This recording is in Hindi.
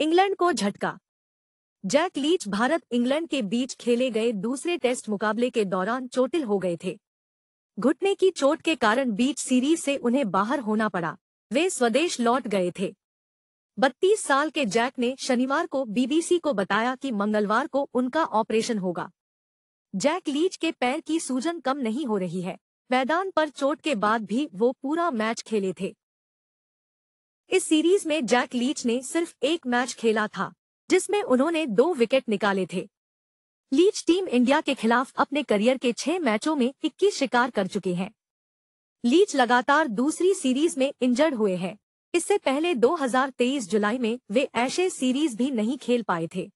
इंग्लैंड को झटका जैक लीच भारत इंग्लैंड के बीच खेले गए दूसरे टेस्ट मुकाबले के दौरान चोटिल हो गए थे घुटने की चोट के कारण बीच सीरीज से उन्हें बाहर होना पड़ा वे स्वदेश लौट गए थे बत्तीस साल के जैक ने शनिवार को बीबीसी को बताया कि मंगलवार को उनका ऑपरेशन होगा जैक लीच के पैर की सूजन कम नहीं हो रही है मैदान पर चोट के बाद भी वो पूरा मैच खेले थे इस सीरीज में जैक लीच ने सिर्फ एक मैच खेला था जिसमें उन्होंने दो विकेट निकाले थे लीच टीम इंडिया के खिलाफ अपने करियर के छह मैचों में इक्कीस शिकार कर चुके हैं लीच लगातार दूसरी सीरीज में इंजर्ड हुए हैं इससे पहले 2023 जुलाई में वे ऐसे सीरीज भी नहीं खेल पाए थे